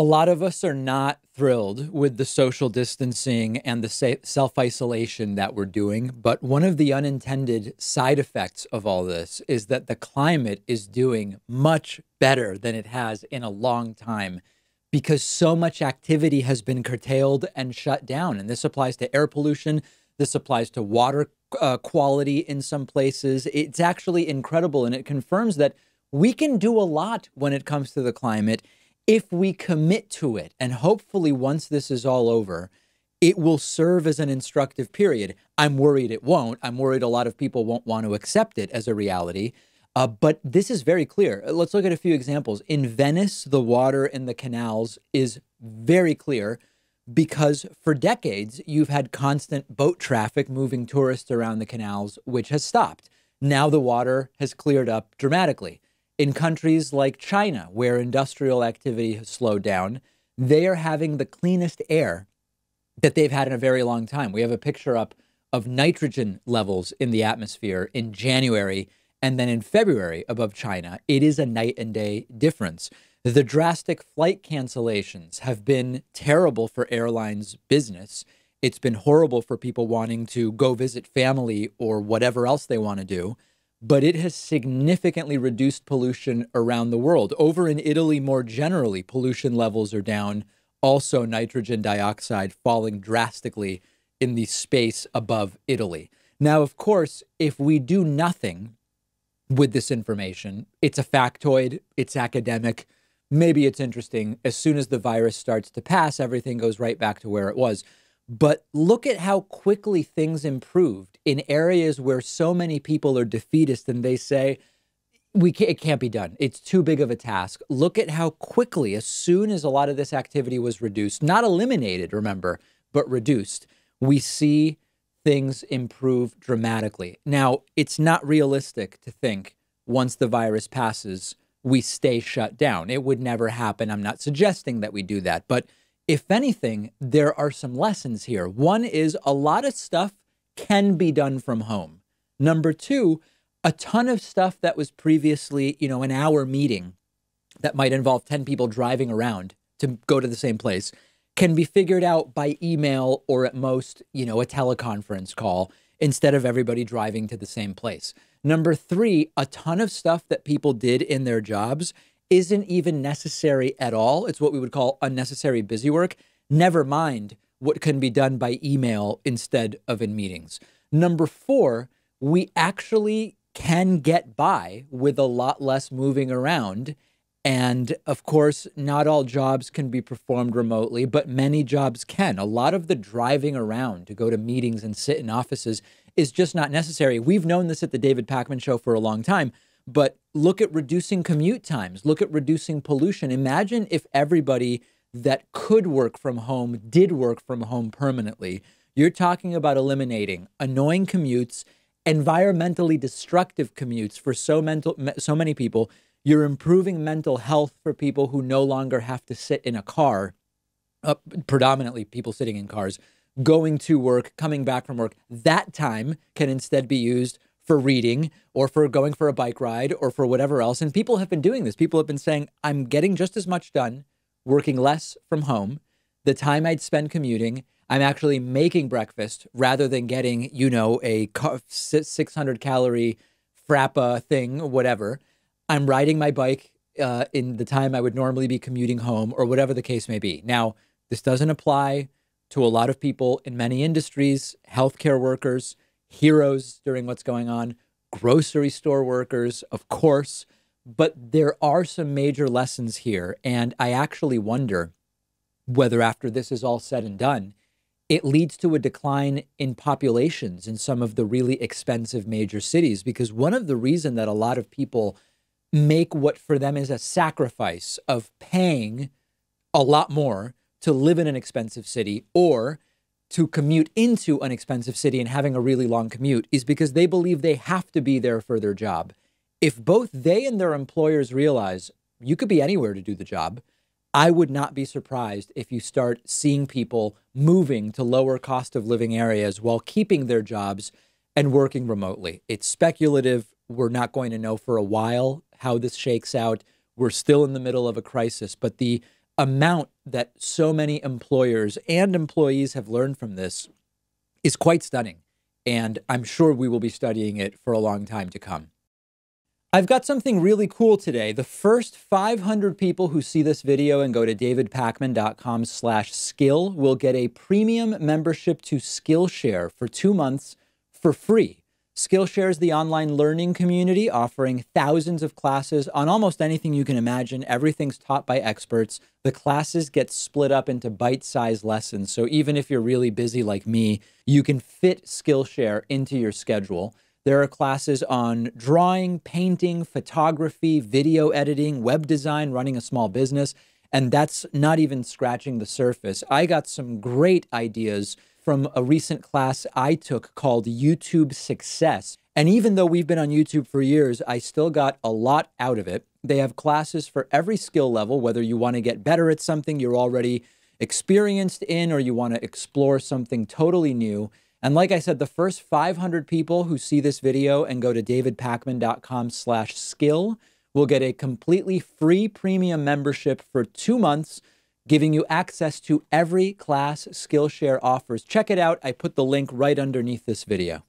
a lot of us are not thrilled with the social distancing and the self isolation that we're doing. But one of the unintended side effects of all this is that the climate is doing much better than it has in a long time because so much activity has been curtailed and shut down. And this applies to air pollution, this applies to water uh, quality in some places. It's actually incredible. And it confirms that we can do a lot when it comes to the climate if we commit to it, and hopefully once this is all over, it will serve as an instructive period. I'm worried it won't. I'm worried a lot of people won't want to accept it as a reality. Uh, but this is very clear. Let's look at a few examples. In Venice, the water in the canals is very clear because for decades you've had constant boat traffic moving tourists around the canals, which has stopped. Now the water has cleared up dramatically. In countries like China, where industrial activity has slowed down, they are having the cleanest air that they've had in a very long time. We have a picture up of nitrogen levels in the atmosphere in January and then in February above China. It is a night and day difference. The drastic flight cancellations have been terrible for airlines' business. It's been horrible for people wanting to go visit family or whatever else they want to do but it has significantly reduced pollution around the world. Over in Italy, more generally, pollution levels are down. Also, nitrogen dioxide falling drastically in the space above Italy. Now, of course, if we do nothing with this information, it's a factoid, it's academic, maybe it's interesting. As soon as the virus starts to pass, everything goes right back to where it was. But look at how quickly things improved in areas where so many people are defeatist and they say, we can't, it can't be done. It's too big of a task. Look at how quickly, as soon as a lot of this activity was reduced, not eliminated, remember, but reduced, we see things improve dramatically. Now, it's not realistic to think once the virus passes, we stay shut down. It would never happen. I'm not suggesting that we do that, but if anything, there are some lessons here. One is a lot of stuff can be done from home. Number two, a ton of stuff that was previously, you know, an hour meeting that might involve 10 people driving around to go to the same place can be figured out by email or at most, you know, a teleconference call instead of everybody driving to the same place. Number three, a ton of stuff that people did in their jobs isn't even necessary at all. It's what we would call unnecessary busy work. Never mind what can be done by email instead of in meetings. Number four, we actually can get by with a lot less moving around. And of course, not all jobs can be performed remotely, but many jobs can. A lot of the driving around to go to meetings and sit in offices is just not necessary. We've known this at the David Packman Show for a long time. But look at reducing commute times, look at reducing pollution. Imagine if everybody that could work from home did work from home permanently. You're talking about eliminating annoying commutes, environmentally destructive commutes for so mental so many people. You're improving mental health for people who no longer have to sit in a car, uh, predominantly people sitting in cars, going to work, coming back from work. That time can instead be used for reading or for going for a bike ride or for whatever else. And people have been doing this. People have been saying, I'm getting just as much done working less from home. The time I'd spend commuting, I'm actually making breakfast rather than getting, you know, a 600 calorie frappa thing, whatever. I'm riding my bike uh, in the time I would normally be commuting home or whatever the case may be. Now, this doesn't apply to a lot of people in many industries, healthcare workers, heroes during what's going on, grocery store workers, of course. But there are some major lessons here. And I actually wonder whether, after this is all said and done, it leads to a decline in populations in some of the really expensive major cities. Because one of the reasons that a lot of people make what for them is a sacrifice of paying a lot more to live in an expensive city or to commute into an expensive city and having a really long commute is because they believe they have to be there for their job. If both they and their employers realize you could be anywhere to do the job, I would not be surprised if you start seeing people moving to lower cost of living areas while keeping their jobs and working remotely. It's speculative. We're not going to know for a while how this shakes out. We're still in the middle of a crisis, but the amount that so many employers and employees have learned from this is quite stunning. And I'm sure we will be studying it for a long time to come. I've got something really cool today. The first 500 people who see this video and go to davidpackman.com slash skill will get a premium membership to Skillshare for two months for free. Skillshare is the online learning community offering thousands of classes on almost anything you can imagine. Everything's taught by experts. The classes get split up into bite sized lessons. So even if you're really busy like me, you can fit Skillshare into your schedule. There are classes on drawing, painting, photography, video editing, web design, running a small business. And that's not even scratching the surface. I got some great ideas from a recent class I took called YouTube Success. And even though we've been on YouTube for years, I still got a lot out of it. They have classes for every skill level, whether you want to get better at something you're already experienced in or you want to explore something totally new. And like I said, the first 500 people who see this video and go to davidpackman.com slash skill will get a completely free premium membership for two months giving you access to every class Skillshare offers. Check it out. I put the link right underneath this video.